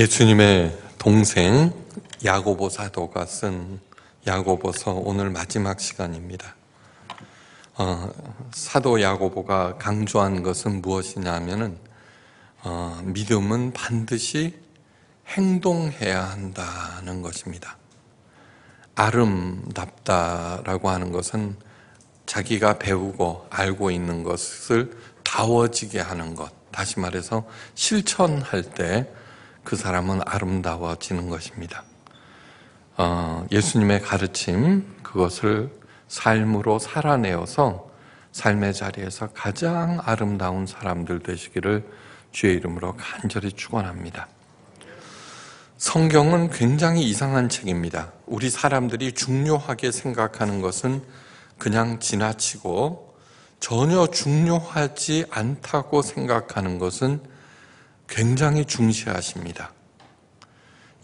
예수님의 동생 야고보 사도가 쓴 야고보서 오늘 마지막 시간입니다. 어, 사도 야고보가 강조한 것은 무엇이냐면은 어, 믿음은 반드시 행동해야 한다는 것입니다. 아름답다라고 하는 것은 자기가 배우고 알고 있는 것을 다워지게 하는 것. 다시 말해서 실천할 때그 사람은 아름다워지는 것입니다. 어, 예수님의 가르침 그것을 삶으로 살아내어서 삶의 자리에서 가장 아름다운 사람들 되시기를 주의 이름으로 간절히 축원합니다. 성경은 굉장히 이상한 책입니다. 우리 사람들이 중요하게 생각하는 것은 그냥 지나치고 전혀 중요하지 않다고 생각하는 것은 굉장히 중시하십니다.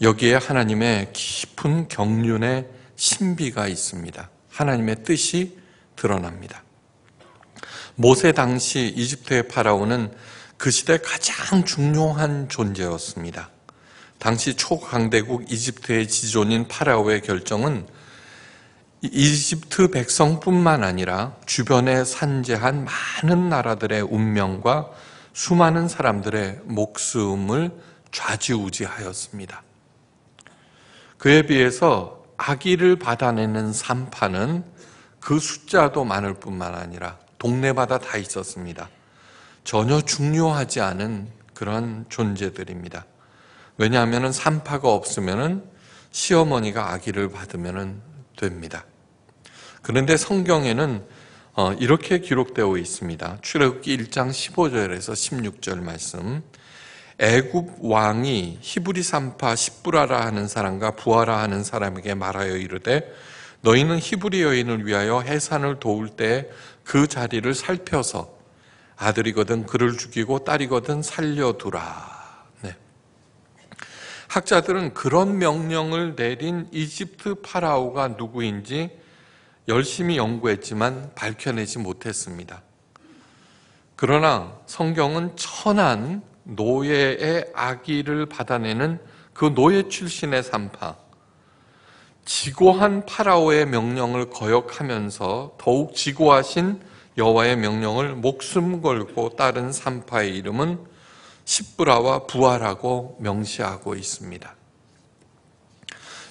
여기에 하나님의 깊은 경륜의 신비가 있습니다. 하나님의 뜻이 드러납니다. 모세 당시 이집트의 파라오는 그 시대 가장 중요한 존재였습니다. 당시 초강대국 이집트의 지존인 파라오의 결정은 이집트 백성뿐만 아니라 주변에 산재한 많은 나라들의 운명과 수많은 사람들의 목숨을 좌지우지하였습니다. 그에 비해서 악의를 받아내는 산파는 그 숫자도 많을 뿐만 아니라 동네마다 다 있었습니다. 전혀 중요하지 않은 그런 존재들입니다. 왜냐하면 산파가 없으면 시어머니가 아기를 받으면 됩니다. 그런데 성경에는 어, 이렇게 기록되어 있습니다. 출애굽기 1장 15절에서 16절 말씀. 애굽 왕이 히브리 산파 십부라라 하는 사람과 부하라 하는 사람에게 말하여 이르되 너희는 히브리 여인을 위하여 해산을 도울 때 그 자리를 살펴서 아들이거든 그를 죽이고 딸이거든 살려두라. 네. 학자들은 그런 명령을 내린 이집트 파라오가 누구인지 열심히 연구했지만 밝혀내지 못했습니다. 그러나 성경은 천한 노예의 아기를 받아내는 그 노예 출신의 산파, 지고한 파라오의 명령을 거역하면서 더욱 지고하신 여호와의 명령을 목숨 걸고 따른 산파의 이름은 십브라와 부하라고 명시하고 있습니다.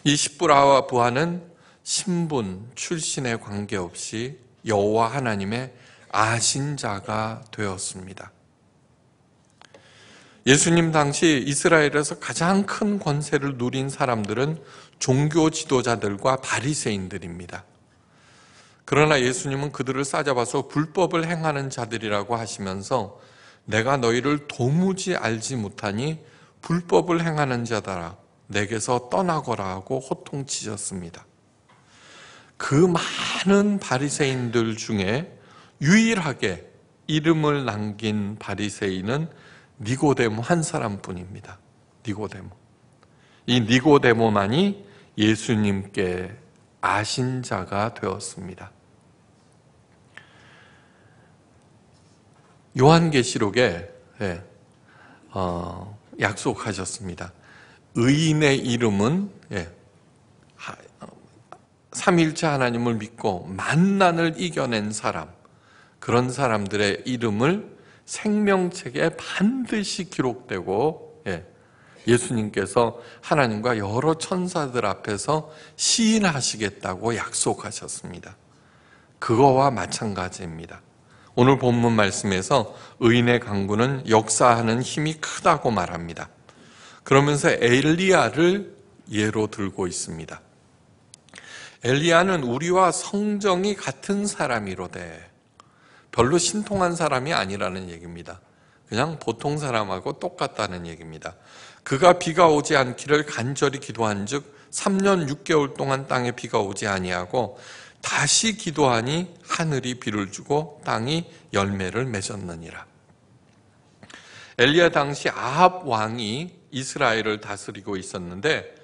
이 십브라와 부하는 신분, 출신에 관계없이 여호와 하나님의 아신 자가 되었습니다. 예수님 당시 이스라엘에서 가장 큰 권세를 누린 사람들은 종교 지도자들과 바리새인들입니다. 그러나 예수님은 그들을 싸잡아서 불법을 행하는 자들이라고 하시면서 내가 너희를 도무지 알지 못하니 불법을 행하는 자다라 내게서 떠나거라 하고 호통치셨습니다. 그 많은 바리새인들 중에 유일하게 이름을 남긴 바리새인은 니고데모 한 사람뿐입니다. 니고데모. 이 니고데모만이 예수님께 아신 자가 되었습니다. 요한계시록에 예, 어, 약속하셨습니다. 의인의 이름은 예, 삼일차 하나님을 믿고 만난을 이겨낸 사람 그런 사람들의 이름을 생명책에 반드시 기록되고 예. 예수님께서 하나님과 여러 천사들 앞에서 시인하시겠다고 약속하셨습니다. 그거와 마찬가지입니다. 오늘 본문 말씀에서 의인의 강구는 역사하는 힘이 크다고 말합니다. 그러면서 엘리야를 예로 들고 있습니다. 엘리야는 우리와 성정이 같은 사람이로되 별로 신통한 사람이 아니라는 얘기입니다. 그냥 보통 사람하고 똑같다는 얘기입니다. 그가 비가 오지 않기를 간절히 기도한즉 3년 6개월 동안 땅에 비가 오지 아니하고 다시 기도하니 하늘이 비를 주고 땅이 열매를 맺었느니라. 엘리야 당시 아합 왕이 이스라엘을 다스리고 있었는데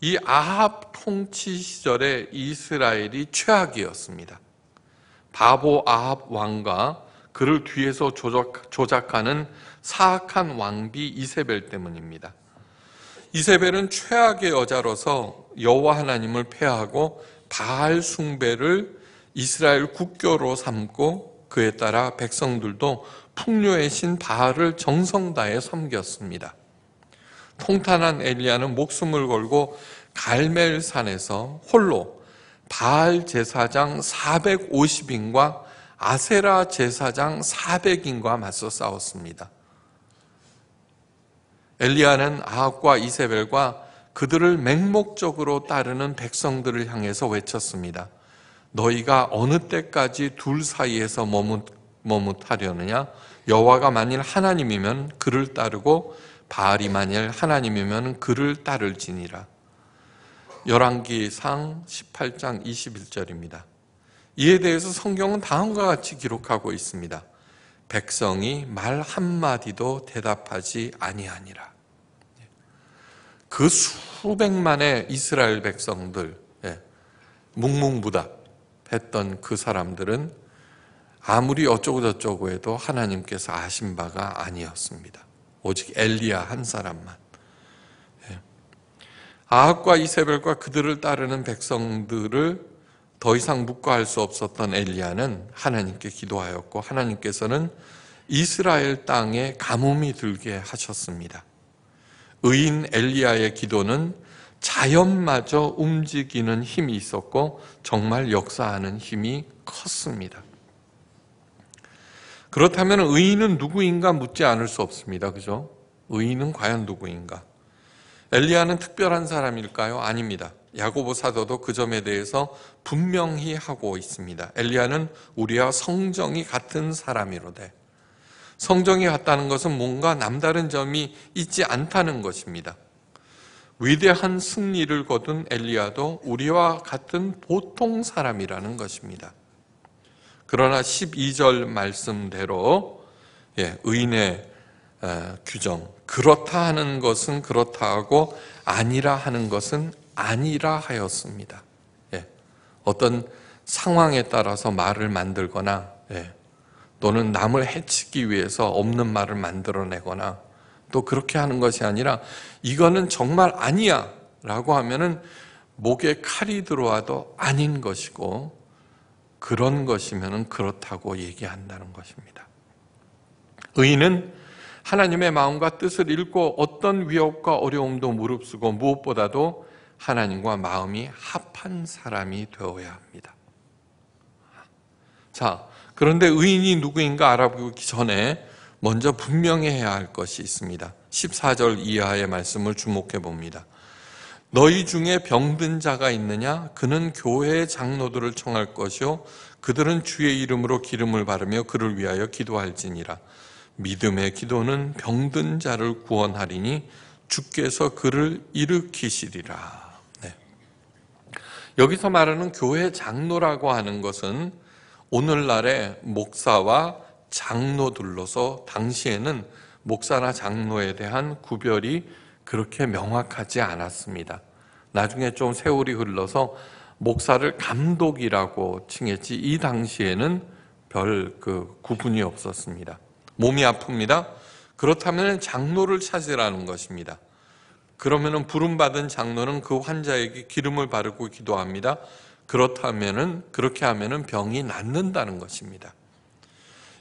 이 아합 통치 시절에 이스라엘이 최악이었습니다. 바보 아합 왕과 그를 뒤에서 조작, 조작하는 사악한 왕비 이세벨 때문입니다. 이세벨은 최악의 여자로서 여호와 하나님을 폐하고 바알 숭배를 이스라엘 국교로 삼고 그에 따라 백성들도 풍요의 신 바알을 정성 다해 섬겼습니다. 통탄한 엘리야는 목숨을 걸고 갈멜산에서 홀로 바알 제사장 450인과 아세라 제사장 400인과 맞서 싸웠습니다. 엘리야는 아합과 이세벨과 그들을 맹목적으로 따르는 백성들을 향해서 외쳤습니다. 너희가 어느 때까지 둘 사이에서 머뭇, 머뭇하려느냐? 여호와가 만일 하나님이면 그를 따르고 바알이 만일 하나님이면 그를 따를지니라. 열왕기상 18장 21절입니다. 이에 대해서 성경은 다음과 같이 기록하고 있습니다. 백성이 말 한마디도 대답하지 아니하니라. 그 수백만의 이스라엘 백성들 예, 묵묵부답 했던 그 사람들은 아무리 어쩌고저쩌고 해도 하나님께서 아신 바가 아니었습니다. 오직 엘리야 한 사람만. 예. 아합과 이세벨과 그들을 따르는 백성들을 더 이상 묵과할 수 없었던 엘리야는 하나님께 기도하였고 하나님께서는 이스라엘 땅에 가뭄이 들게 하셨습니다. 의인 엘리야의 기도는 자연마저 움직이는 힘이 있었고 정말 역사하는 힘이 컸습니다. 그렇다면 의인은 누구인가 묻지 않을 수 없습니다. 그죠? 의인은 과연 누구인가? 엘리야는 특별한 사람일까요? 아닙니다. 야고보 사도도 그 점에 대해서 분명히 하고 있습니다. 엘리야는 우리와 성정이 같은 사람이로돼 성정이 같다는 것은 뭔가 남다른 점이 있지 않다는 것입니다. 위대한 승리를 거둔 엘리야도 우리와 같은 보통 사람이라는 것입니다. 그러나 12절 말씀대로 예, 의인의 어, 규정 그렇다 하는 것은 그렇다 하고 아니라 하는 것은 아니라 하였습니다. 예. 어떤 상황에 따라서 말을 만들거나 예. 또는 남을 해치기 위해서 없는 말을 만들어내거나 또 그렇게 하는 것이 아니라 이거는 정말 아니야 라고 하면은 목에 칼이 들어와도 아닌 것이고 그런 것이면 그렇다고 얘기한다는 것입니다. 의인은 하나님의 마음과 뜻을 읽고 어떤 위협과 어려움도 무릅쓰고 무엇보다도 하나님과 마음이 합한 사람이 되어야 합니다. 자, 그런데 의인이 누구인가 알아보기 전에 먼저 분명히 해야 할 것이 있습니다. 14절 이하의 말씀을 주목해 봅니다. 너희 중에 병든 자가 있느냐? 그는 교회의 장로들을 청할 것이요. 그들은 주의 이름으로 기름을 바르며 그를 위하여 기도할지니라. 믿음의 기도는 병든 자를 구원하리니 주께서 그를 일으키시리라. 네. 여기서 말하는 교회 장로라고 하는 것은 오늘날의 목사와 장로들로서 당시에는 목사나 장로에 대한 구별이 그렇게 명확하지 않았습니다. 나중에 좀 세월이 흘러서 목사를 감독이라고 칭했지 이 당시에는 별 그 구분이 없었습니다. 몸이 아픕니다. 그렇다면 장로를 찾으라는 것입니다. 그러면은 부름 받은 장로는 그 환자에게 기름을 바르고 기도합니다. 그렇다면은 그렇게 하면은 병이 낫는다는 것입니다.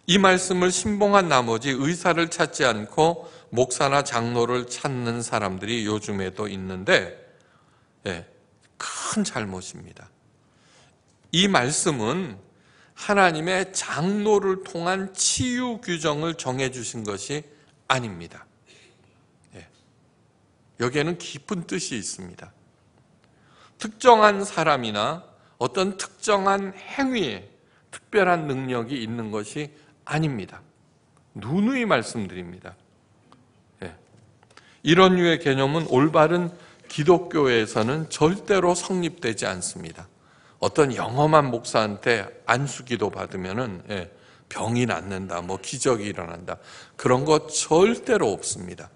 이 말씀을 신봉한 나머지 의사를 찾지 않고 목사나 장로를 찾는 사람들이 요즘에도 있는데 예, 큰 잘못입니다. 이 말씀은 하나님의 장로를 통한 치유 규정을 정해 주신 것이 아닙니다. 예, 여기에는 깊은 뜻이 있습니다. 특정한 사람이나 어떤 특정한 행위에 특별한 능력이 있는 것이 아닙니다. 누누이 말씀드립니다. 이런 유의 개념은 올바른 기독교에서는 절대로 성립되지 않습니다. 어떤 영험한 목사한테 안수 기도 받으면은 예, 병이 낫는다, 뭐 기적이 일어난다. 그런 거 절대로 없습니다.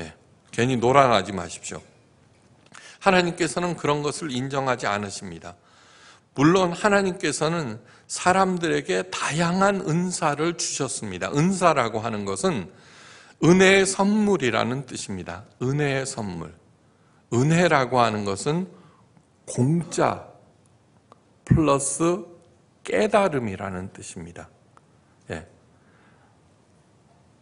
예, 괜히 노란하지 마십시오. 하나님께서는 그런 것을 인정하지 않으십니다. 물론 하나님께서는 사람들에게 다양한 은사를 주셨습니다. 은사라고 하는 것은 은혜의 선물이라는 뜻입니다. 은혜의 선물. 은혜라고 하는 것은 공짜 플러스 깨달음이라는 뜻입니다. 예.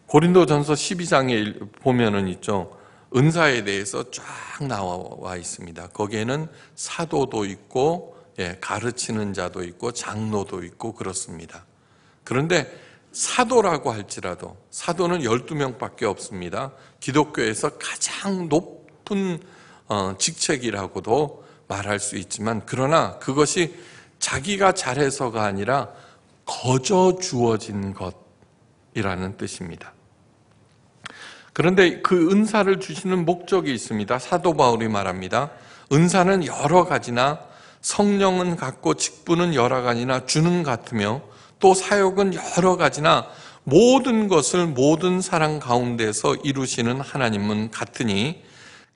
고린도전서 12장에 보면은 있죠. 은사에 대해서 쫙 나와 있습니다. 거기에는 사도도 있고 예, 가르치는 자도 있고 장로도 있고 그렇습니다. 그런데 사도라고 할지라도 사도는 12명밖에 없습니다. 기독교에서 가장 높은 어, 직책이라고도 말할 수 있지만 그러나 그것이 자기가 잘해서가 아니라 거저 주어진 것이라는 뜻입니다. 그런데 그 은사를 주시는 목적이 있습니다. 사도 바울이 말합니다. 은사는 여러 가지나 성령은 같고 직분은 여러 가지나 주는 같으며 또 사역은 여러 가지나 모든 것을 모든 사람 가운데서 이루시는 하나님은 같으니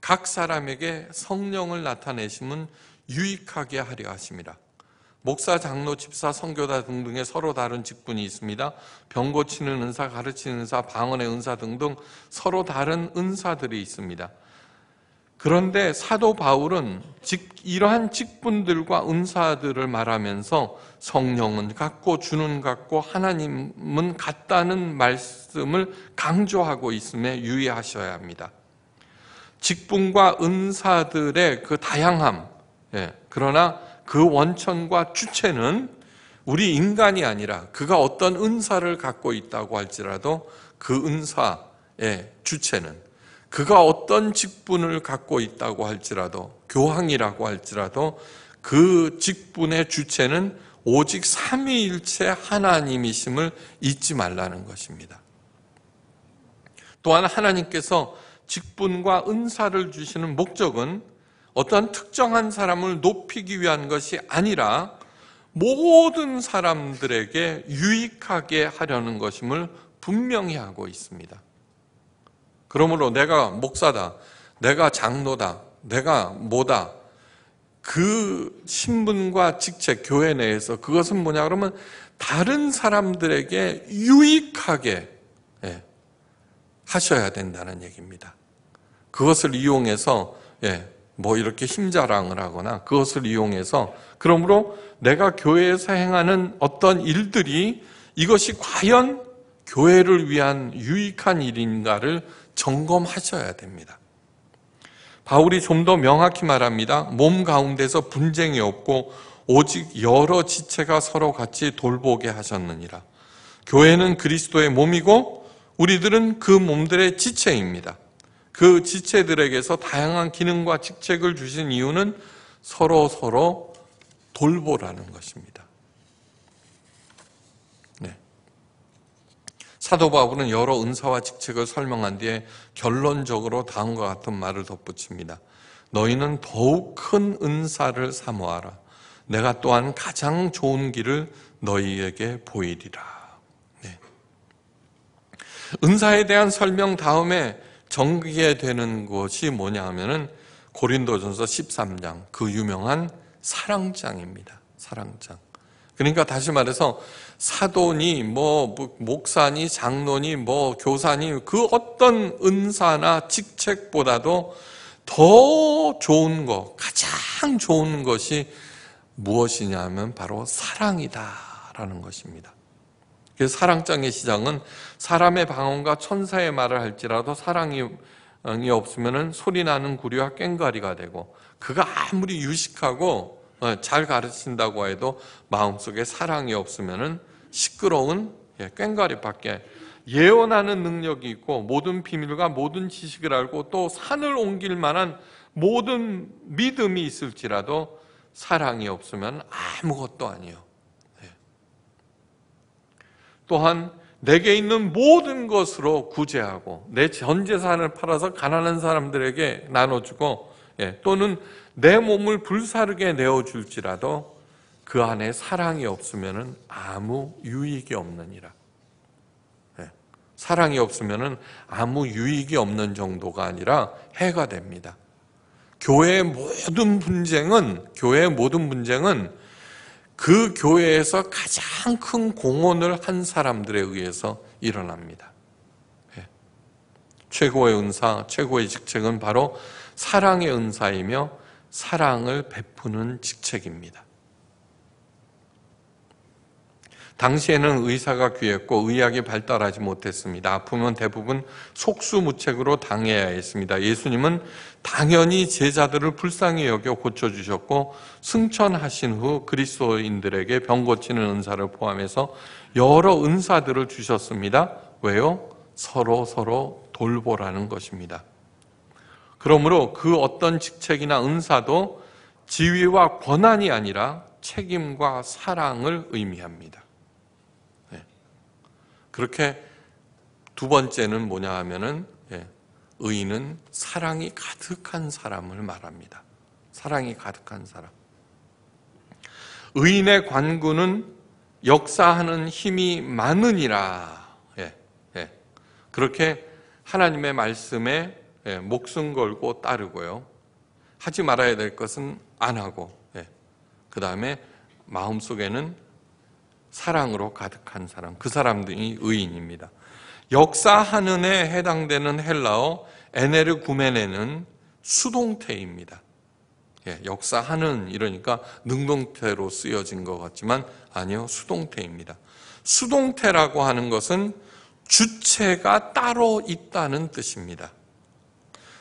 각 사람에게 성령을 나타내심은 유익하게 하려 하십니다. 목사, 장로, 집사, 선교다 등등의 서로 다른 직분이 있습니다. 병 고치는 은사, 가르치는 은사, 방언의 은사 등등 서로 다른 은사들이 있습니다. 그런데 사도 바울은 이러한 직분들과 은사들을 말하면서 성령은 같고 주는 같고 하나님은 같다는 말씀을 강조하고 있음에 유의하셔야 합니다. 직분과 은사들의 그 다양함, 예, 그러나 그 원천과 주체는 우리 인간이 아니라 그가 어떤 은사를 갖고 있다고 할지라도 그 은사의 주체는 그가 어떤 직분을 갖고 있다고 할지라도 교황이라고 할지라도 그 직분의 주체는 오직 삼위일체 하나님이심을 잊지 말라는 것입니다. 또한 하나님께서 직분과 은사를 주시는 목적은 어떤 특정한 사람을 높이기 위한 것이 아니라 모든 사람들에게 유익하게 하려는 것임을 분명히 하고 있습니다. 그러므로 내가 목사다. 내가 장로다. 내가 뭐다. 그 신분과 직책, 교회 내에서 그것은 뭐냐 그러면 다른 사람들에게 유익하게 예, 하셔야 된다는 얘기입니다. 그것을 이용해서 예, 뭐 이렇게 힘자랑을 하거나 그것을 이용해서 그러므로 내가 교회에서 행하는 어떤 일들이 이것이 과연 교회를 위한 유익한 일인가를 점검하셔야 됩니다. 바울이 좀 더 명확히 말합니다. 몸 가운데서 분쟁이 없고 오직 여러 지체가 서로 같이 돌보게 하셨느니라. 교회는 그리스도의 몸이고 우리들은 그 몸들의 지체입니다. 그 지체들에게서 다양한 기능과 직책을 주신 이유는 서로 서로 돌보라는 것입니다. 사도 바울은 여러 은사와 직책을 설명한 뒤에 결론적으로 다음과 같은 말을 덧붙입니다. 너희는 더욱 큰 은사를 사모하라. 내가 또한 가장 좋은 길을 너희에게 보이리라. 네. 은사에 대한 설명 다음에 전개되는 것이 뭐냐 하면은 고린도전서 13장 그 유명한 사랑장입니다. 사랑장. 그러니까 다시 말해서 사도니 뭐, 뭐 목사니 장로니 뭐 교사니 그 어떤 은사나 직책보다도 더 좋은 것, 가장 좋은 것이 무엇이냐면 바로 사랑이다라는 것입니다. 그래서 사랑장의 시장은 사람의 방언과 천사의 말을 할지라도 사랑이 없으면 은 소리 나는 구류와 꽹과리가 되고 그가 아무리 유식하고 어, 잘 가르친다고 해도 마음속에 사랑이 없으면 은 시끄러운 예, 꽹과리밖에 예언하는 능력이 있고 모든 비밀과 모든 지식을 알고 또 산을 옮길 만한 모든 믿음이 있을지라도 사랑이 없으면 아무것도 아니요. 예. 또한 내게 있는 모든 것으로 구제하고 내 전 재산을 팔아서 가난한 사람들에게 나눠주고 예, 또는 내 몸을 불사르게 내어줄지라도 그 안에 사랑이 없으면 아무 유익이 없느니라. 예. 사랑이 없으면 아무 유익이 없는 정도가 아니라 해가 됩니다. 교회의 모든 분쟁은, 교회의 모든 분쟁은 그 교회에서 가장 큰 공헌을 한 사람들에 의해서 일어납니다. 예. 최고의 은사, 최고의 직책은 바로 사랑의 은사이며 사랑을 베푸는 직책입니다. 당시에는 의사가 귀했고 의학이 발달하지 못했습니다. 아프면 대부분 속수무책으로 당해야 했습니다. 예수님은 당연히 제자들을 불쌍히 여겨 고쳐주셨고 승천하신 후 그리스도인들에게 병 고치는 은사를 포함해서 여러 은사들을 주셨습니다. 왜요? 서로 서로 돌보라는 것입니다. 그러므로 그 어떤 직책이나 은사도 지위와 권한이 아니라 책임과 사랑을 의미합니다. 그렇게 두 번째는 뭐냐 하면은 예, 의인은 사랑이 가득한 사람을 말합니다. 사랑이 가득한 사람. 의인의 관군은 역사하는 힘이 많으니라. 예, 예. 그렇게 하나님의 말씀에 예, 목숨 걸고 따르고요. 하지 말아야 될 것은 안 하고, 예. 그 다음에 마음속에는 사랑으로 가득한 사람, 그 사람들이 의인입니다. 역사 한은에 해당되는 헬라어 에네르 구메네는 수동태입니다. 예, 역사 한은 이러니까 능동태로 쓰여진 것 같지만 아니요 수동태입니다. 수동태라고 하는 것은 주체가 따로 있다는 뜻입니다.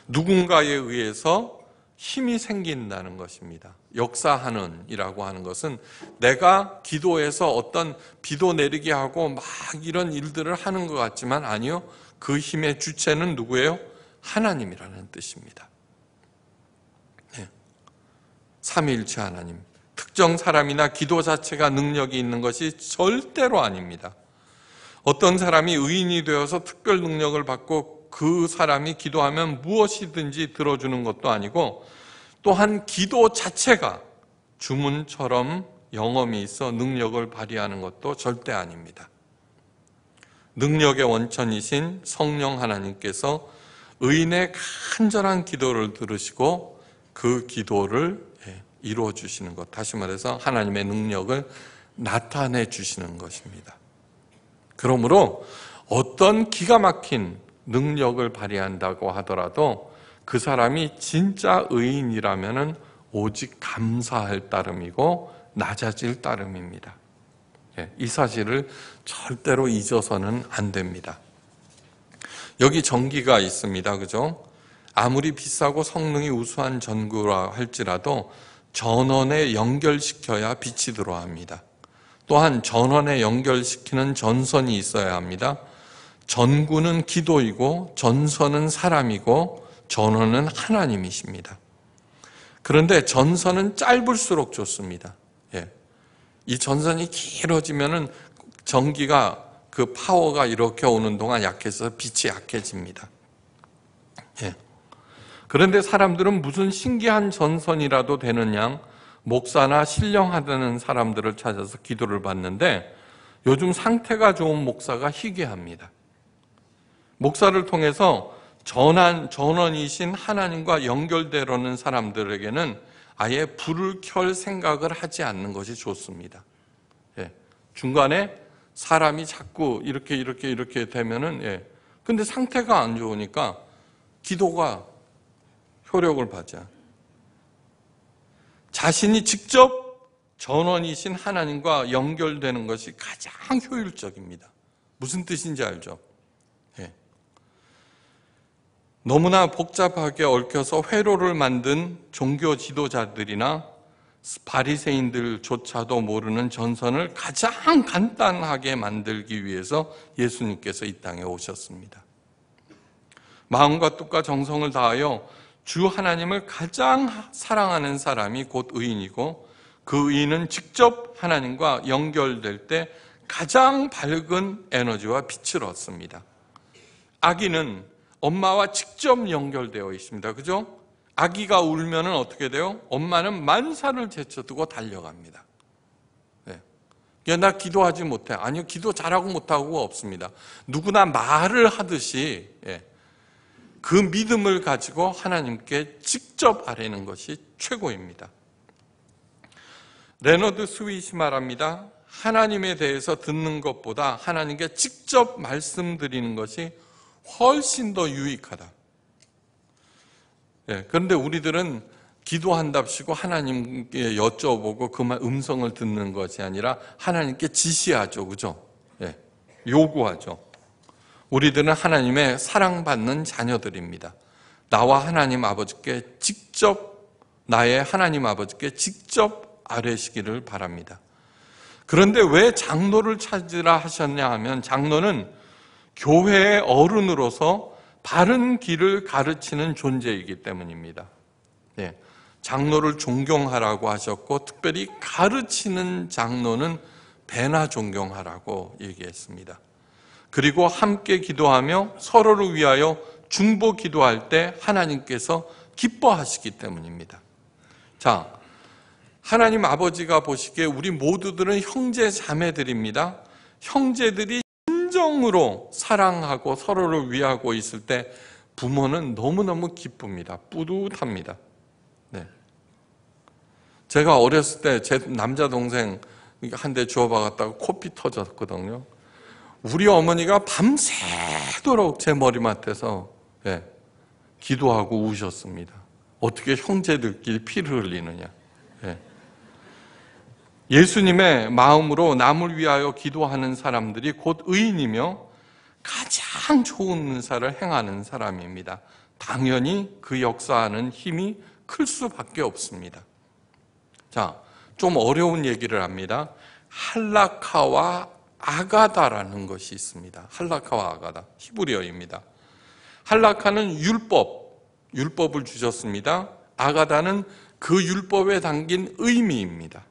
누군가에 의해서 힘이 생긴다는 것입니다. 역사하는이라고 하는 것은 내가 기도해서 어떤 비도 내리게 하고 막 이런 일들을 하는 것 같지만 아니요. 그 힘의 주체는 누구예요? 하나님이라는 뜻입니다. 네. 삼위일체 하나님. 특정 사람이나 기도 자체가 능력이 있는 것이 절대로 아닙니다. 어떤 사람이 의인이 되어서 특별 능력을 받고 그 사람이 기도하면 무엇이든지 들어주는 것도 아니고 또한 기도 자체가 주문처럼 영험이 있어 능력을 발휘하는 것도 절대 아닙니다. 능력의 원천이신 성령 하나님께서 의인의 간절한 기도를 들으시고 그 기도를 예, 이루어 주시는 것. 다시 말해서 하나님의 능력을 나타내 주시는 것입니다. 그러므로 어떤 기가 막힌 능력을 발휘한다고 하더라도 그 사람이 진짜 의인이라면 오직 감사할 따름이고 낮아질 따름입니다. 예, 이 사실을 절대로 잊어서는 안 됩니다. 여기 전기가 있습니다. 그죠? 아무리 비싸고 성능이 우수한 전구라 할지라도 전원에 연결시켜야 빛이 들어합니다. 또한 전원에 연결시키는 전선이 있어야 합니다. 전구는 기도이고 전선은 사람이고 전원은 하나님이십니다. 그런데 전선은 짧을수록 좋습니다. 예. 이 전선이 길어지면은 전기가 그 파워가 이렇게 오는 동안 약해서 빛이 약해집니다. 예. 그런데 사람들은 무슨 신기한 전선이라도 되는 양 목사나 신령하다는 사람들을 찾아서 기도를 받는데 요즘 상태가 좋은 목사가 희귀합니다. 목사를 통해서 전환, 전원이신 하나님과 연결되려는 사람들에게는 아예 불을 켤 생각을 하지 않는 것이 좋습니다. 예. 중간에 사람이 자꾸 이렇게 이렇게 이렇게 되면은 예. 근데 상태가 안 좋으니까 기도가 효력을 받지 자신이 직접 전원이신 하나님과 연결되는 것이 가장 효율적입니다. 무슨 뜻인지 알죠? 너무나 복잡하게 얽혀서 회로를 만든 종교 지도자들이나 바리새인들조차도 모르는 전선을 가장 간단하게 만들기 위해서 예수님께서 이 땅에 오셨습니다. 마음과 뜻과 정성을 다하여 주 하나님을 가장 사랑하는 사람이 곧 의인이고 그 의인은 직접 하나님과 연결될 때 가장 밝은 에너지와 빛을 얻습니다. 악인은 엄마와 직접 연결되어 있습니다. 그죠? 아기가 울면 어떻게 돼요? 엄마는 만사를 제쳐두고 달려갑니다. 예. 야, 나 기도하지 못해. 아니요, 기도 잘하고 못하고가 없습니다. 누구나 말을 하듯이 예. 그 믿음을 가지고 하나님께 직접 아뢰는 것이 최고입니다. 레너드 스윗이 말합니다. 하나님에 대해서 듣는 것보다 하나님께 직접 말씀드리는 것이 훨씬 더 유익하다. 예, 그런데 우리들은 기도한답시고 하나님께 여쭤보고 그만 음성을 듣는 것이 아니라 하나님께 지시하죠. 그죠? 예, 요구하죠. 우리들은 하나님의 사랑받는 자녀들입니다. 나와 하나님 아버지께 직접 나의 하나님 아버지께 직접 아뢰시기를 바랍니다. 그런데 왜 장로를 찾으라 하셨냐 하면 장로는 교회의 어른으로서 바른 길을 가르치는 존재이기 때문입니다. 예, 장로를 존경하라고 하셨고 특별히 가르치는 장로는 배나 존경하라고 얘기했습니다. 그리고 함께 기도하며 서로를 위하여 중보 기도할 때 하나님께서 기뻐하시기 때문입니다. 자, 하나님 아버지가 보시기에 우리 모두들은 형제 자매들입니다. 형제들이 진정으로 사랑하고 서로를 위하고 있을 때 부모는 너무너무 기쁩니다. 뿌듯합니다. 네. 제가 어렸을 때 제 남자 동생 한 대 주워박았다가 코피 터졌거든요. 우리 어머니가 밤새도록 제 머리맡에서 예, 기도하고 우셨습니다. 어떻게 형제들끼리 피를 흘리느냐. 예수님의 마음으로 남을 위하여 기도하는 사람들이 곧 의인이며 가장 좋은 은사를 행하는 사람입니다. 당연히 그 역사하는 힘이 클 수밖에 없습니다. 자, 좀 어려운 얘기를 합니다. 할라카와 아가다라는 것이 있습니다. 할라카와 아가다. 히브리어입니다. 할라카는 율법, 율법을 주셨습니다. 아가다는 그 율법에 담긴 의미입니다.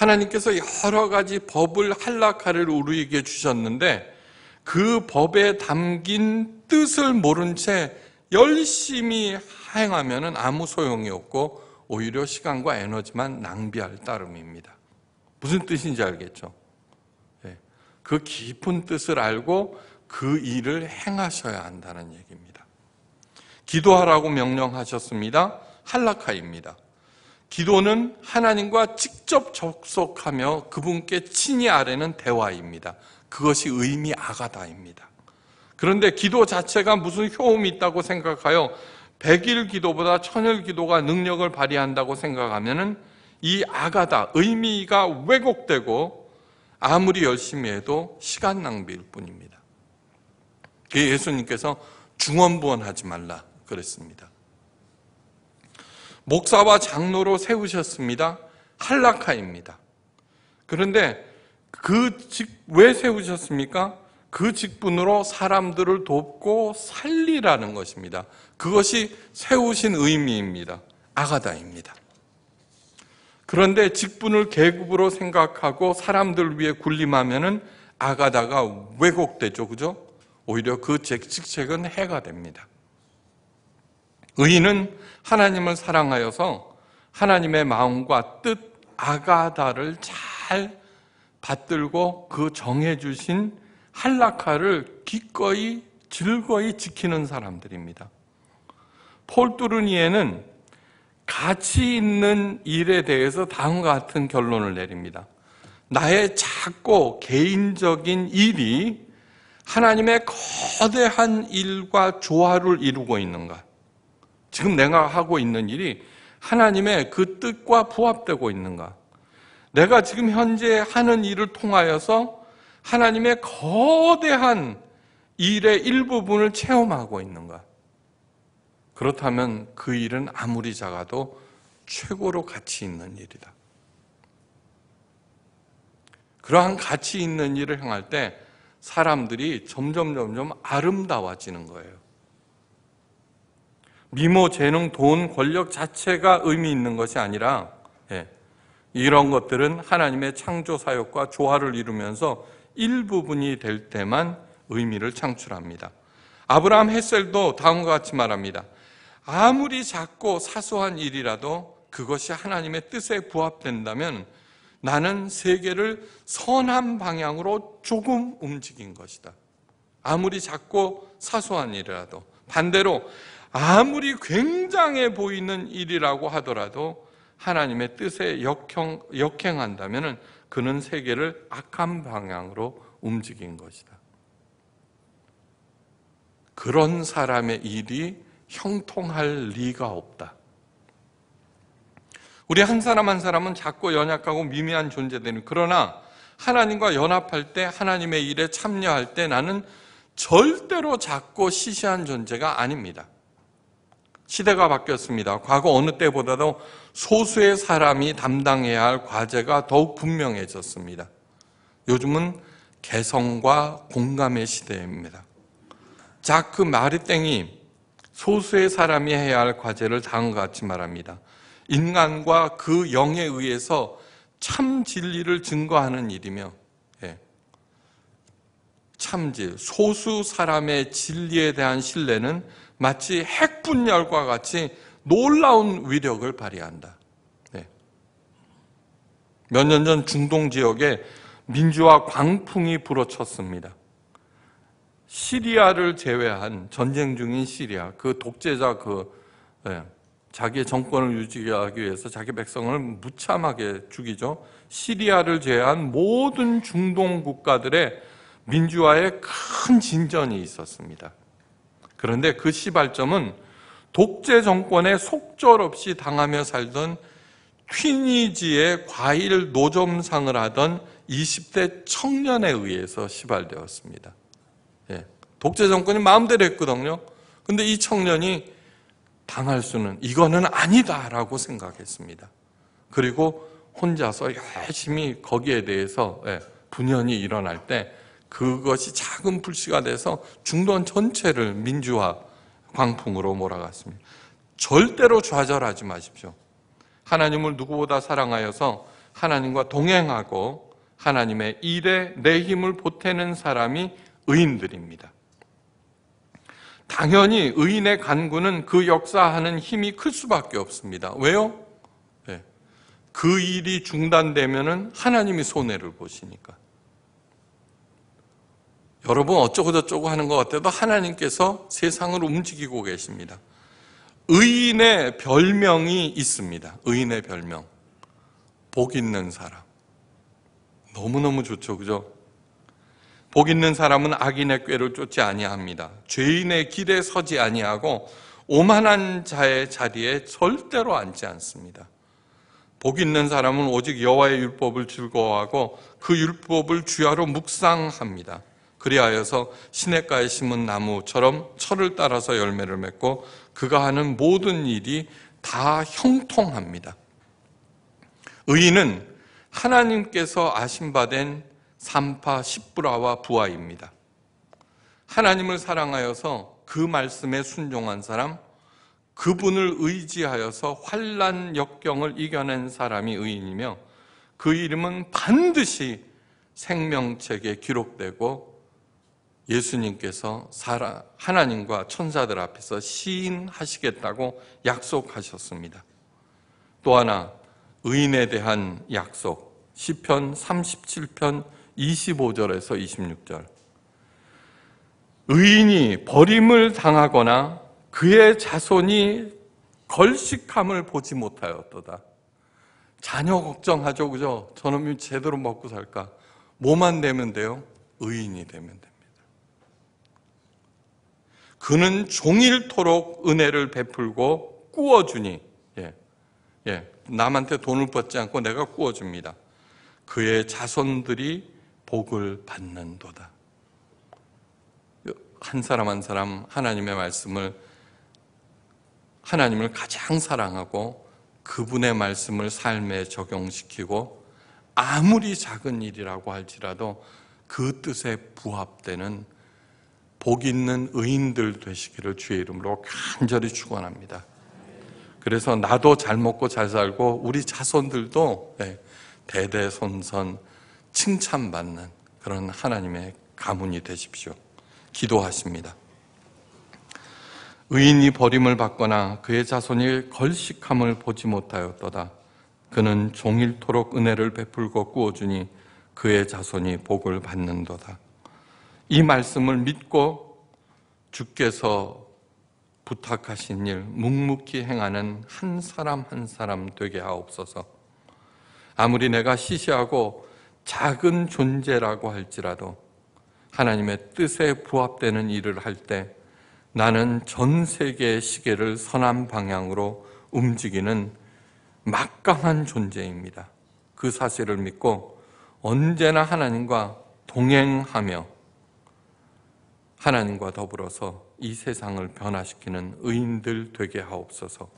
하나님께서 여러 가지 법을 한락하를 우리에게 주셨는데 그 법에 담긴 뜻을 모른 채 열심히 행하면 아무 소용이 없고 오히려 시간과 에너지만 낭비할 따름입니다. 무슨 뜻인지 알겠죠? 예. 그 깊은 뜻을 알고 그 일을 행하셔야 한다는 얘기입니다. 기도하라고 명령하셨습니다. 한락하입니다. 기도는 하나님과 직접 접속하며 그분께 친히 아래는 대화입니다. 그것이 의미 아가다입니다. 그런데 기도 자체가 무슨 효험이 있다고 생각하여 백일 기도보다 천일 기도가 능력을 발휘한다고 생각하면이 아가다 의미가 왜곡되고 아무리 열심히 해도 시간 낭비일 뿐입니다. 예수님께서 중언부언하지 말라 그랬습니다. 목사와 장로로 세우셨습니다. 한라카입니다 그런데 그 직, 왜 세우셨습니까? 그 직분으로 사람들을 돕고 살리라는 것입니다. 그것이 세우신 의미입니다. 아가다입니다. 그런데 직분을 계급으로 생각하고 사람들 위해 군림하면 아가다가 왜곡되죠. 그죠? 오히려 그 직책은 해가 됩니다. 의인은 하나님을 사랑하여서 하나님의 마음과 뜻 아가다를 잘 받들고 그 정해주신 한라카를 기꺼이 즐거이 지키는 사람들입니다. 폴뚜르니에는 가치 있는 일에 대해서 다음과 같은 결론을 내립니다. 나의 작고 개인적인 일이 하나님의 거대한 일과 조화를 이루고 있는가? 지금 내가 하고 있는 일이 하나님의 그 뜻과 부합되고 있는가? 내가 지금 현재 하는 일을 통하여서 하나님의 거대한 일의 일부분을 체험하고 있는가? 그렇다면 그 일은 아무리 작아도 최고로 가치 있는 일이다. 그러한 가치 있는 일을 행할 때 사람들이 점점 점점 아름다워지는 거예요. 미모, 재능, 돈, 권력 자체가 의미 있는 것이 아니라 예, 이런 것들은 하나님의 창조 사역과 조화를 이루면서 일부분이 될 때만 의미를 창출합니다. 아브라함 햇셀도 다음과 같이 말합니다. 아무리 작고 사소한 일이라도 그것이 하나님의 뜻에 부합된다면 나는 세계를 선한 방향으로 조금 움직인 것이다. 아무리 작고 사소한 일이라도 반대로 아무리 굉장해 보이는 일이라고 하더라도 하나님의 뜻에 역행, 역행한다면 그는 세계를 악한 방향으로 움직인 것이다. 그런 사람의 일이 형통할 리가 없다. 우리 한 사람 한 사람은 작고 연약하고 미미한 존재들이 그러나 하나님과 연합할 때 하나님의 일에 참여할 때 나는 절대로 작고 시시한 존재가 아닙니다. 시대가 바뀌었습니다. 과거 어느 때보다도 소수의 사람이 담당해야 할 과제가 더욱 분명해졌습니다. 요즘은 개성과 공감의 시대입니다. 자크 그 마르땡이 소수의 사람이 해야 할 과제를 다음과 같이 말합니다. 인간과 그 영에 의해서 참 진리를 증거하는 일이며 참지, 소수 사람의 진리에 대한 신뢰는 마치 핵 분열과 같이 놀라운 위력을 발휘한다. 네. 몇년 전 중동 지역에 민주화 광풍이 불어쳤습니다. 시리아를 제외한 전쟁 중인 시리아, 그 독재자 그 네. 자기의 정권을 유지하기 위해서 자기 백성을 무참하게 죽이죠. 시리아를 제외한 모든 중동 국가들의 민주화에 큰 진전이 있었습니다. 그런데 그 시발점은 독재 정권에 속절없이 당하며 살던 튀니지의 과일 노점상을 하던 20대 청년에 의해서 시발되었습니다. 예. 독재 정권이 마음대로 했거든요. 근데 이 청년이 당할 수는 이거는 아니다라고 생각했습니다. 그리고 혼자서 열심히 거기에 대해서 예, 분연이 일어날 때 그것이 작은 불씨가 돼서 중동 전체를 민주화 광풍으로 몰아갔습니다. 절대로 좌절하지 마십시오. 하나님을 누구보다 사랑하여서 하나님과 동행하고 하나님의 일에 내 힘을 보태는 사람이 의인들입니다. 당연히 의인의 간구는 그 역사하는 힘이 클 수밖에 없습니다. 왜요? 예. 그 일이 중단되면 하나님이 손해를 보시니까. 여러 분 어쩌고저쩌고 하는 것 같아도 하나님께서 세상을 움직이고 계십니다. 의인의 별명이 있습니다. 의인의 별명. 복 있는 사람. 너무너무 좋죠. 그죠? 복 있는 사람은 악인의 꾀를 쫓지 아니합니다. 죄인의 길에 서지 아니하고 오만한 자의 자리에 절대로 앉지 않습니다. 복 있는 사람은 오직 여호와의 율법을 즐거워하고 그 율법을 주야로 묵상합니다. 그리하여서 시냇가에 심은 나무처럼 철을 따라서 열매를 맺고 그가 하는 모든 일이 다 형통합니다. 의인은 하나님께서 아신 바된 삼파 십불라와 부하입니다. 하나님을 사랑하여서 그 말씀에 순종한 사람, 그분을 의지하여서 환란 역경을 이겨낸 사람이 의인이며 그 이름은 반드시 생명책에 기록되고 예수님께서 하나님과 천사들 앞에서 시인하시겠다고 약속하셨습니다. 또 하나 의인에 대한 약속 시편 37편 25절에서 26절 의인이 버림을 당하거나 그의 자손이 걸식함을 보지 못하였도다. 자녀 걱정하죠, 그죠? 저놈이 제대로 먹고 살까? 뭐만 되면 돼요? 의인이 되면 돼. 그는 종일토록 은혜를 베풀고 꾸어주니 예, 예, 남한테 돈을 벗지 않고 내가 꾸어줍니다. 그의 자손들이 복을 받는도다. 한 사람 한 사람 하나님의 말씀을 하나님을 가장 사랑하고 그분의 말씀을 삶에 적용시키고 아무리 작은 일이라고 할지라도 그 뜻에 부합되는 복 있는 의인들 되시기를 주의 이름으로 간절히 축원합니다. 그래서 나도 잘 먹고 잘 살고 우리 자손들도 예, 대대손손 칭찬받는 그런 하나님의 가문이 되십시오. 기도하십니다. 의인이 버림을 받거나 그의 자손이 걸식함을 보지 못하였도다. 그는 종일토록 은혜를 베풀고 꾸어주니 그의 자손이 복을 받는도다. 이 말씀을 믿고 주께서 부탁하신 일 묵묵히 행하는 한 사람 한 사람 되게 하옵소서. 아무리 내가 시시하고 작은 존재라고 할지라도 하나님의 뜻에 부합되는 일을 할 때 나는 전 세계의 시계를 선한 방향으로 움직이는 막강한 존재입니다. 그 사실을 믿고 언제나 하나님과 동행하며 하나님과 더불어서 이 세상을 변화시키는 의인들 되게 하옵소서.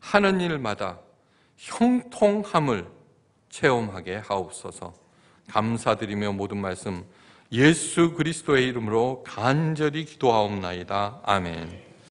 하는 일마다 형통함을 체험하게 하옵소서. 감사드리며 모든 말씀 예수 그리스도의 이름으로 간절히 기도하옵나이다. 아멘.